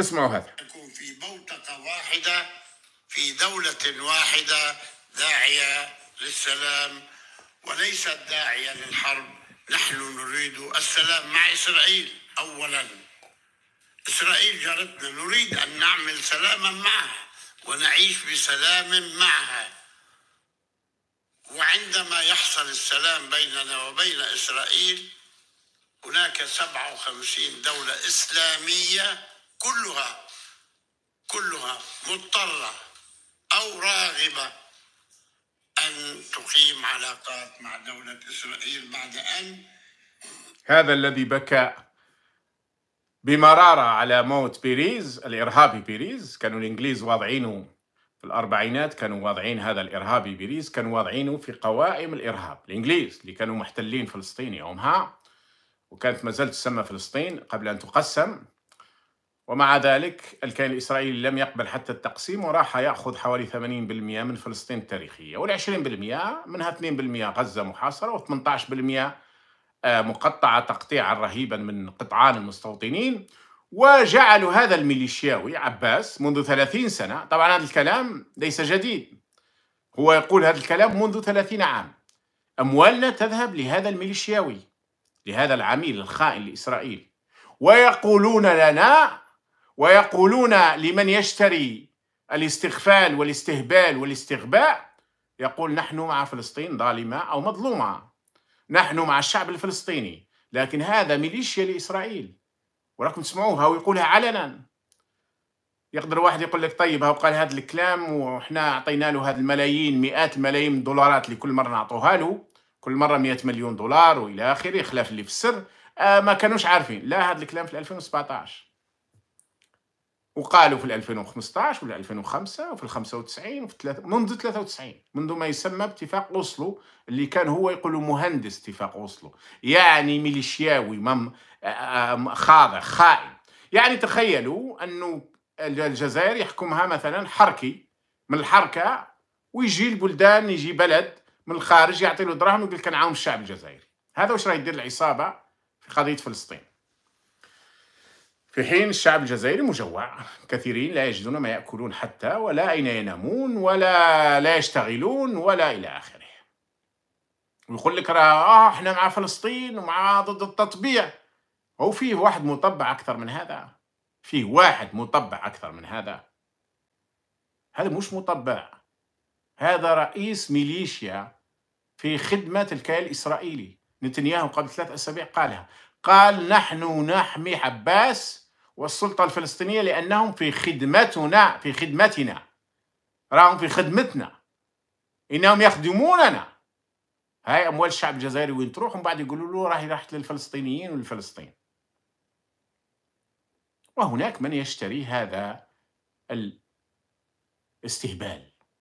اسمعوا هذا تكون في بوتقة واحدة في دولة واحدة داعية للسلام وليست داعية للحرب نحن نريد السلام مع إسرائيل أولا إسرائيل جارتنا نريد أن نعمل سلاما معها ونعيش بسلام معها وعندما يحصل السلام بيننا وبين إسرائيل هناك 57 دولة إسلامية كلها كلها مضطرة أو راغبة أن تقيم علاقات مع دولة إسرائيل بعد أن هذا الذي بكى بمرارة على موت بيريز الإرهابي بيريز كانوا الإنجليز واضعينه في الأربعينات كانوا واضعين هذا الإرهابي بيريز كانوا واضعينه في قوائم الإرهاب الإنجليز اللي كانوا محتلين فلسطين يومها وكانت ما زالت تسمى فلسطين قبل أن تقسم ومع ذلك الكيان الإسرائيلي لم يقبل حتى التقسيم وراح يأخذ حوالي 80% من فلسطين التاريخية وال20% منها 2% غزة محاصرة و18% آه، مقطعة تقطيعا رهيبا من قطعان المستوطنين وجعلوا هذا الميليشياوي عباس منذ 30 سنة طبعا هذا الكلام ليس جديد هو يقول هذا الكلام منذ 30 عام أموالنا تذهب لهذا الميليشياوي لهذا العميل الخائن لإسرائيل ويقولون لنا ويقولون لمن يشتري الاستغفال والاستهبال والاستغباء يقول نحن مع فلسطين ظالمة أو مظلومة نحن مع الشعب الفلسطيني لكن هذا ميليشيا لإسرائيل وراكم تسمعوها ويقولها علنا يقدر واحد يقول لك طيب هو قال هذا الكلام وحنا عطينا له هذه الملايين مئات الملايين الدولارات اللي كل مره نعطوها له كل مره 100 مليون دولار والى اخره خلاف اللي في السر آه ما كانوش عارفين لا هذا الكلام في 2017 وقالوا في 2015 ولا 2005 وفي 95 وفي 3 منذ 93 منذ ما يسمى باتفاق اوسلو اللي كان هو يقولوا مهندس اتفاق اوسلو يعني ميليشياوي مم خاضع خائن يعني تخيلوا انه الجزائر يحكمها مثلا حركي من الحركه ويجي البلدان يجي بلد من الخارج يعطي له دراهم ويقول لك نعاون الشعب الجزائري هذا واش راه يدير العصابه في قضيه فلسطين في حين الشعب الجزائري مجوع كثيرين لا يجدون ما يأكلون حتى ولا أين ينامون ولا لا يشتغلون ولا إلى آخره ويقول لك راه احنا مع فلسطين ومع ضد التطبيع أو فيه واحد مطبع أكثر من هذا فيه واحد مطبع أكثر من هذا هذا مش مطبع هذا رئيس ميليشيا في خدمة الكيان الإسرائيلي نتنياهو قبل ثلاث أسابيع قالها قال نحن نحمي عباس والسلطة الفلسطينية لأنهم في خدمتنا في خدمتنا راهم في خدمتنا إنهم يخدموننا هاي أموال الشعب الجزائري وين تروح ومن بعد يقولوا له راهي راحت للفلسطينيين ولفلسطين وهناك من يشتري هذا الاستهبال